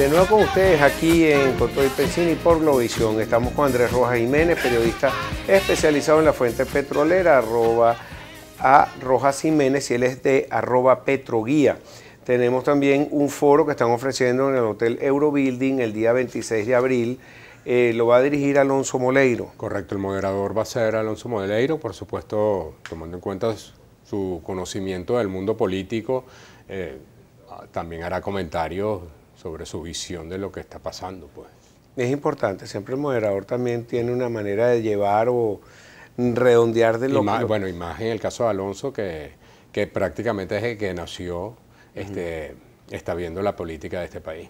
De nuevo con ustedes aquí en Cotoy Pesini por Glovisión. Estamos con Andrés Rojas Jiménez, periodista especializado en la fuente petrolera, arroba a Rojas Jiménez y él es de arroba Petroguía. Tenemos también un foro que están ofreciendo en el Hotel Eurobuilding el día 26 de abril. Eh, lo va a dirigir Alonso Moleiro. Correcto, el moderador va a ser Alonso Moleiro, por supuesto, tomando en cuenta su conocimiento del mundo político, eh, ah, también hará comentarios sobre su visión de lo que está pasando. Pues. Es importante, siempre el moderador también tiene una manera de llevar o redondear de lo que... Bueno, imagen, el caso de Alonso, que, que prácticamente desde que nació este, está viendo la política de este país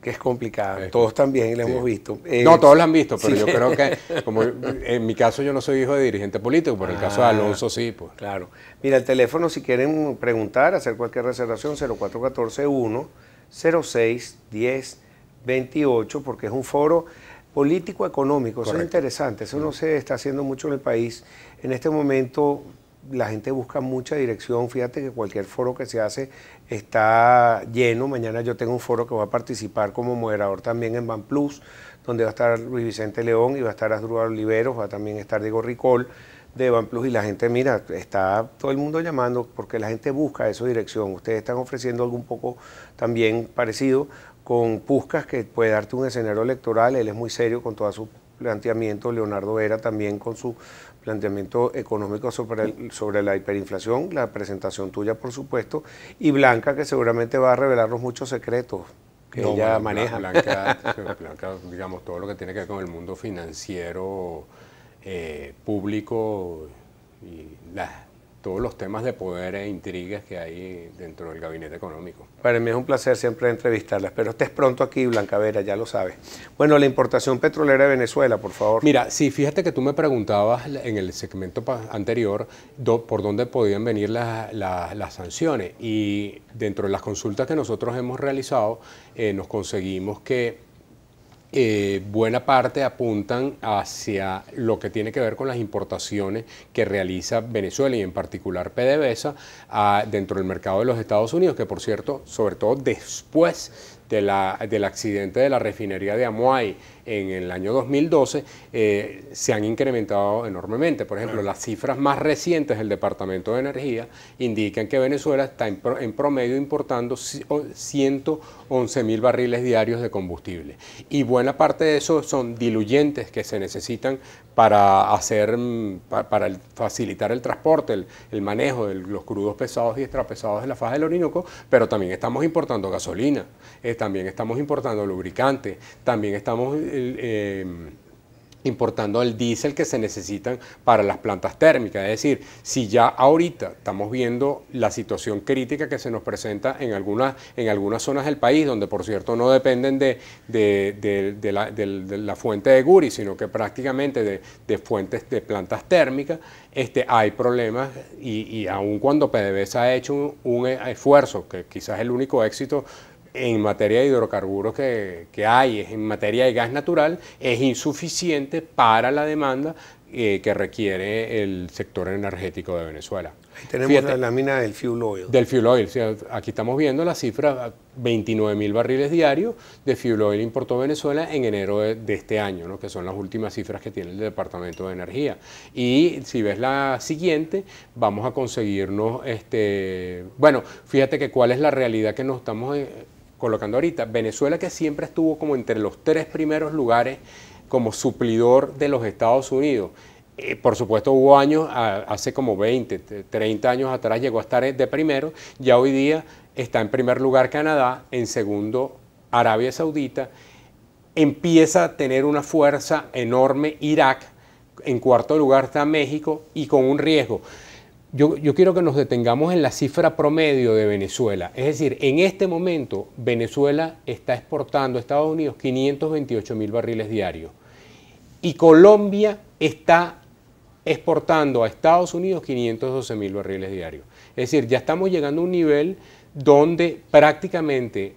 que es complicado. todos también lo hemos visto. no, todos lo han visto, pero yo creo que, como en mi caso yo no soy hijo de dirigente político, pero en el caso de ah, Alonso sí. Pues. Claro. Mira, el teléfono, si quieren preguntar, hacer cualquier reservación, 04141. 06 10 28, porque es un foro político-económico. Eso es interesante, eso no se está haciendo mucho en el país. En este momento la gente busca mucha dirección. Fíjate que cualquier foro que se hace está lleno. Mañana yo tengo un foro que va a participar como moderador también en Van Plus, donde va a estar Luis Vicente León y va a estar Asdrúbal Oliveros, va a también estar Diego Ricol de Plus y la gente, mira, está todo el mundo llamando porque la gente busca esa dirección. Ustedes están ofreciendo algo un poco también parecido con Puscas, que puede darte un escenario electoral. Él es muy serio con todo su planteamiento, Leonardo Vera también con su planteamiento económico sobre, sobre la hiperinflación, la presentación tuya por supuesto, y Blanca que seguramente va a revelarnos muchos secretos que no, ella maneja. Blanca, digamos, todo lo que tiene que ver con el mundo financiero eh, público y todos los temas de poder e intrigas que hay dentro del gabinete económico. Para mí es un placer siempre entrevistarla. Espero estés pronto aquí, Blanca Vera, ya lo sabes. Bueno, la importación petrolera de Venezuela, por favor. Mira, sí, fíjate que tú me preguntabas en el segmento anterior por dónde podían venir las sanciones. Y dentro de las consultas que nosotros hemos realizado, eh, nos conseguimos que eh, buena parte apuntan hacia lo que tiene que ver con las importaciones que realiza Venezuela y en particular PDVSA ah, dentro del mercado de los Estados Unidos, que por cierto, sobre todo después del accidente de la refinería de Amuay en el año 2012 eh, se han incrementado enormemente. Por ejemplo, las cifras más recientes del Departamento de Energía indican que Venezuela está en, promedio importando 111 mil barriles diarios de combustible. Y buena parte de eso son diluyentes que se necesitan para hacer, mm, para, facilitar el transporte, el, manejo de los crudos pesados y extrapesados de la faja del Orinoco, pero también estamos importando gasolina también estamos importando lubricante, también estamos eh, eh, importando el diésel que se necesitan para las plantas térmicas. Es decir, si ya ahorita estamos viendo la situación crítica que se nos presenta en algunas, en algunas zonas del país, donde por cierto no dependen de, de, la, fuente de Guri, sino que prácticamente de, fuentes de plantas térmicas, este, hay problemas y, y aun cuando PDVSA ha hecho un, un eh, esfuerzo, que quizás es el único éxito en materia de hidrocarburos que, hay, en materia de gas natural, es insuficiente para la demanda eh, que requiere el sector energético de Venezuela. Ahí tenemos la, lámina del fuel oil. Del fuel oil. aquí estamos viendo la cifra, 29 mil barriles diarios de fuel oil importó Venezuela en enero de, este año, ¿no? que son las últimas cifras que tiene el Departamento de Energía. Y si ves la siguiente, vamos a conseguirnos, este, bueno, fíjate que cuál es la realidad que nos estamos eh, colocando ahorita, Venezuela que siempre estuvo como entre los tres primeros lugares como suplidor de los Estados Unidos. Eh, por supuesto hubo años, hace como 20, 30 años atrás llegó a estar de primero, ya hoy día está en primer lugar Canadá, en segundo Arabia Saudita, empieza a tener una fuerza enorme Irak, en cuarto lugar está México y con un riesgo yo, quiero que nos detengamos en la cifra promedio de Venezuela. Es decir, en este momento Venezuela está exportando a Estados Unidos 528 mil barriles diarios y Colombia está exportando a Estados Unidos 512 mil barriles diarios. Es decir, ya estamos llegando a un nivel donde prácticamente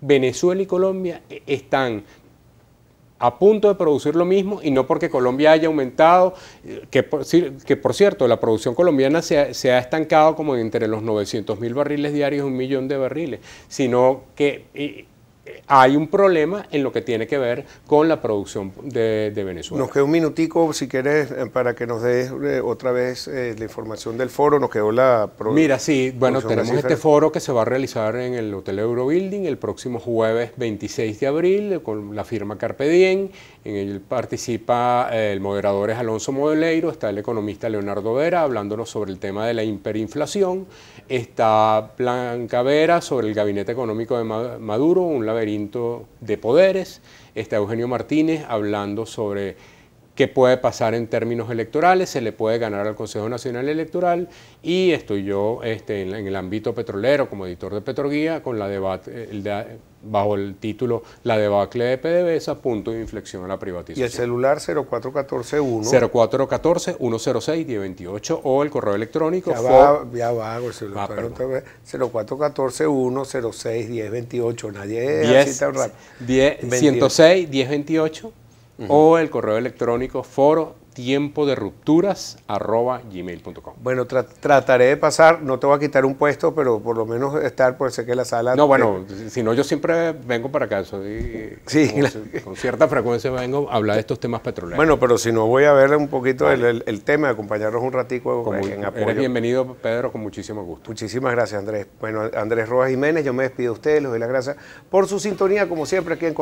Venezuela y Colombia eh, están a punto de producir lo mismo y no porque Colombia haya aumentado, eh, que por, que por cierto, la producción colombiana se ha, se ha, estancado como entre los 900 mil barriles diarios y un millón de barriles, sino que hay un problema en lo que tiene que ver con la producción de, Venezuela. Nos queda un minutico, si quieres, eh, para que nos des eh, otra vez eh, la información del foro. Nos quedó la... Mira, sí, bueno, tenemos este foro que se va a realizar en el Hotel Eurobuilding el próximo jueves 26 de abril con la firma Carpedien. En el participa el moderador es Alonso Modeleiro, está el economista Leonardo Vera hablándonos sobre el tema de la hiperinflación, está Blanca Vera sobre el gabinete económico de Maduro, un de poderes. Está Eugenio Martínez hablando sobre qué puede pasar en términos electorales, se le puede ganar al Consejo Nacional Electoral y estoy yo este, en, el ámbito petrolero como editor de Petroguía con la debate, eh, bajo el título La debacle de PDVSA, punto de inflexión a la privatización. Y el celular 0414 0414-106-1028 o el correo electrónico. Ya va, ya va, el celular. 0414-106-1028. Ah, nadie 10, cita 10, 106-1028 o el correo electrónico foro tiempo de rupturas arroba gmail.com. Bueno, trataré de pasar, no te voy a quitar un puesto, pero por lo menos estar, por sé que la sala... No, bueno, eh, si no yo siempre vengo para acá, soy, sí, con, cierta frecuencia vengo a hablar de estos temas petroleros. Bueno, pero si no voy a ver un poquito el, el, tema, acompañarnos un ratico Como, en apoyo. Eres bienvenido, Pedro, con muchísimo gusto. Muchísimas gracias, Andrés. Bueno, Andrés Rojas Jiménez, yo me despido de ustedes, les doy las gracias por su sintonía, como siempre, aquí en